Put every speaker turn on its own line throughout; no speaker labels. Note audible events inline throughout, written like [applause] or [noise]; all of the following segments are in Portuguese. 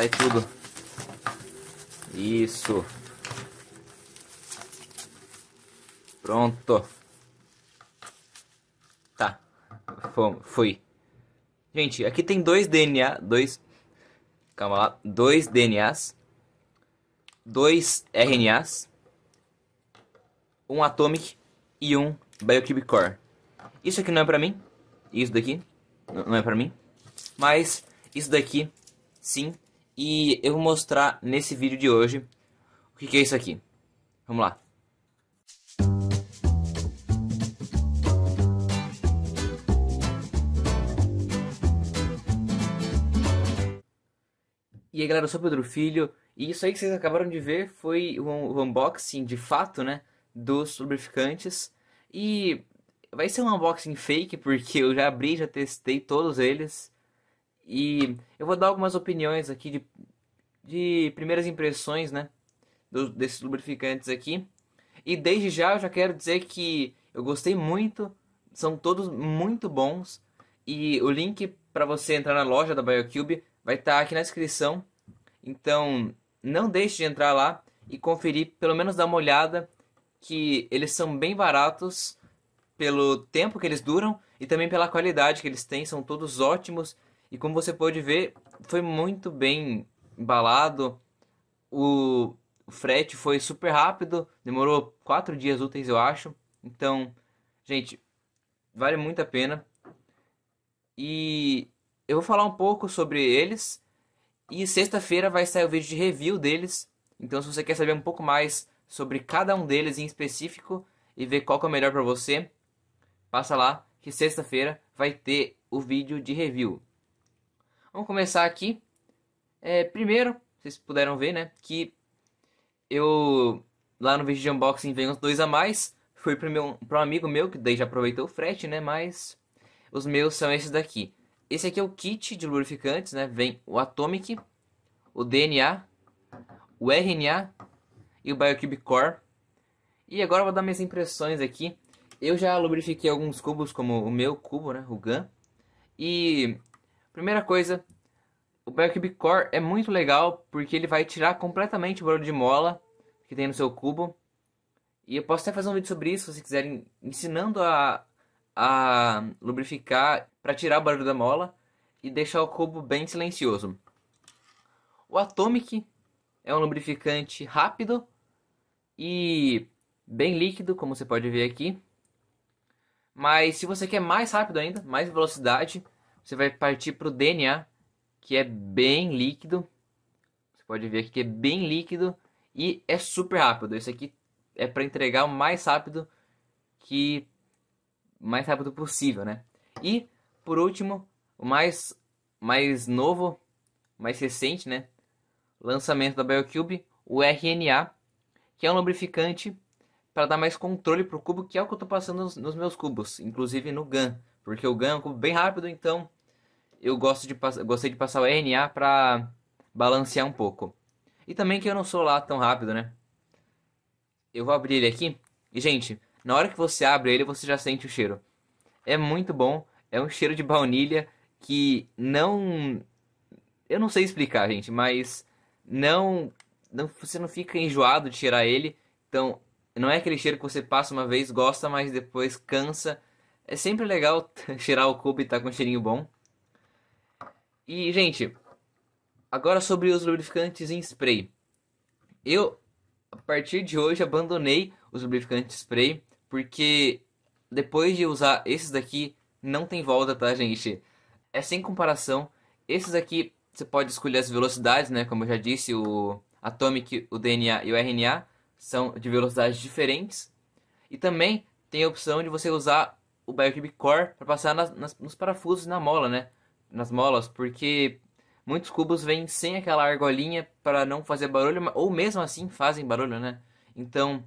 sai tudo. Isso. Pronto. Tá. Fui. Gente, aqui tem dois DNA, dois... Calma lá. Dois DNAs. Dois RNAs. Um Atomic e um Biocube Core. Isso aqui não é pra mim. Isso daqui não é pra mim. Mas isso daqui, sim, e eu vou mostrar nesse vídeo de hoje o que, que é isso aqui. Vamos lá. E aí galera, eu sou Pedro Filho, e isso aí que vocês acabaram de ver foi o um unboxing de fato, né, dos lubrificantes. E vai ser um unboxing fake, porque eu já abri, já testei todos eles. E eu vou dar algumas opiniões aqui de, de primeiras impressões, né? Do, desses lubrificantes aqui. E desde já eu já quero dizer que eu gostei muito, são todos muito bons. E o link para você entrar na loja da BioCube vai estar tá aqui na descrição. Então não deixe de entrar lá e conferir, pelo menos dar uma olhada, que eles são bem baratos pelo tempo que eles duram e também pela qualidade que eles têm, são todos ótimos e como você pode ver, foi muito bem embalado. O frete foi super rápido, demorou quatro dias úteis, eu acho. Então, gente, vale muito a pena. E eu vou falar um pouco sobre eles. E sexta-feira vai sair o vídeo de review deles. Então, se você quer saber um pouco mais sobre cada um deles em específico e ver qual é o melhor para você, passa lá que sexta-feira vai ter o vídeo de review. Vamos começar aqui. É, primeiro, vocês puderam ver, né? Que eu lá no vídeo de unboxing vem uns dois a mais. Foi pro, meu, pro amigo meu, que daí já aproveitou o frete, né? Mas os meus são esses daqui. Esse aqui é o kit de lubrificantes, né? Vem o Atomic, o DNA, o RNA e o BioCube Core. E agora eu vou dar minhas impressões aqui. Eu já lubrifiquei alguns cubos, como o meu cubo, né? O GAN. E Primeira coisa, o Backup Core é muito legal porque ele vai tirar completamente o barulho de mola que tem no seu cubo. E eu posso até fazer um vídeo sobre isso se vocês quiserem, ensinando a, a lubrificar para tirar o barulho da mola e deixar o cubo bem silencioso. O Atomic é um lubrificante rápido e bem líquido, como você pode ver aqui. Mas se você quer mais rápido ainda, mais velocidade, você vai partir para o DNA, que é bem líquido. Você pode ver aqui que é bem líquido e é super rápido. Esse aqui é para entregar o mais rápido que mais rápido possível, né? E por último, o mais mais novo, mais recente, né? Lançamento da BioCube, o RNA, que é um lubrificante para dar mais controle para o cubo, que é o que eu estou passando nos, nos, meus cubos, inclusive no GAN porque eu ganho bem rápido, então eu gosto de gostei de passar o RNA para balancear um pouco. E também que eu não sou lá tão rápido, né? Eu vou abrir ele aqui. E, gente, na hora que você abre ele, você já sente o cheiro. É muito bom. É um cheiro de baunilha que não. Eu não sei explicar, gente, mas não. não você não fica enjoado de tirar ele. Então, não é aquele cheiro que você passa uma vez, gosta, mas depois cansa é sempre legal [laughs] tirar o cubo e tá com um cheirinho bom. E, gente, agora sobre os lubrificantes em spray. Eu, a partir de hoje, abandonei os lubrificantes spray, porque depois de usar esses daqui, não tem volta, tá, gente? É sem comparação. Esses aqui, você pode escolher as velocidades, né? Como eu já disse, o Atomic, o DNA e o RNA são de velocidades diferentes. E também tem a opção de você usar o Biocube Core para passar nas, nas, nos parafusos na mola, né? Nas molas, porque muitos cubos vêm sem aquela argolinha para não fazer barulho, ou mesmo assim fazem barulho, né? Então,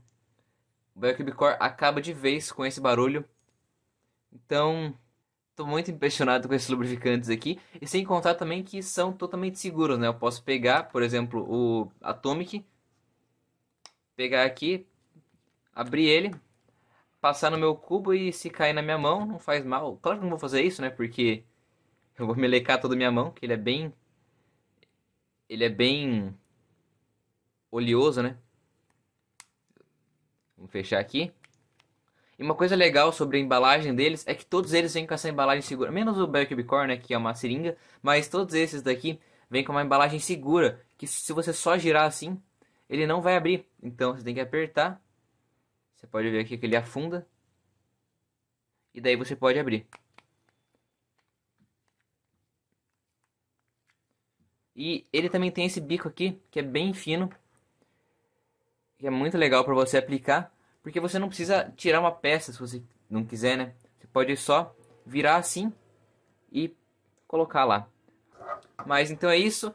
o Biocube Core acaba de vez com esse barulho. Então, Tô muito impressionado com esses lubrificantes aqui. E sem contar também que são totalmente seguros, né? Eu posso pegar, por exemplo, o Atomic. Pegar aqui. Abrir ele passar no meu cubo e se cair na minha mão, não faz mal. Claro que não vou fazer isso, né? Porque [laughs] eu vou melecar toda a minha mão, que ele é bem. Ele é bem. oleoso, né? Vamos fechar aqui. E uma coisa legal sobre a embalagem deles é que todos eles vêm com essa embalagem segura. Menos o Bear Bicorn, né, que é uma seringa, mas todos esses daqui vêm com uma embalagem segura, que se você só girar assim, ele não vai abrir. Então você tem que apertar você pode ver aqui que ele afunda. E daí você pode abrir. E ele também tem esse bico aqui, que é bem fino. Que é muito legal para você aplicar. Porque você não precisa tirar uma peça se você não quiser, né? Você pode só virar assim e colocar lá. Mas então é isso.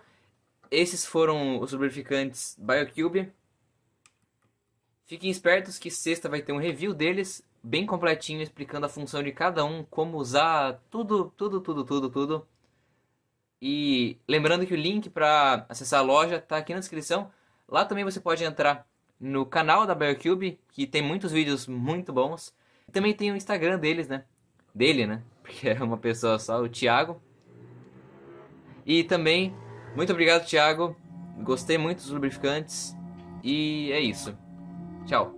Esses foram os lubrificantes BioCube. Fiquem espertos que sexta vai ter um review deles, bem completinho, explicando a função de cada um, como usar tudo, tudo, tudo, tudo, tudo. E lembrando que o link para acessar a loja está aqui na descrição. Lá também você pode entrar no canal da Bearcube, que tem muitos vídeos muito bons. Também tem o Instagram deles, né? Dele, né? [laughs] Porque é uma pessoa só, o Thiago. E também, muito obrigado, Thiago. Gostei muito dos lubrificantes. E é isso. Tchau.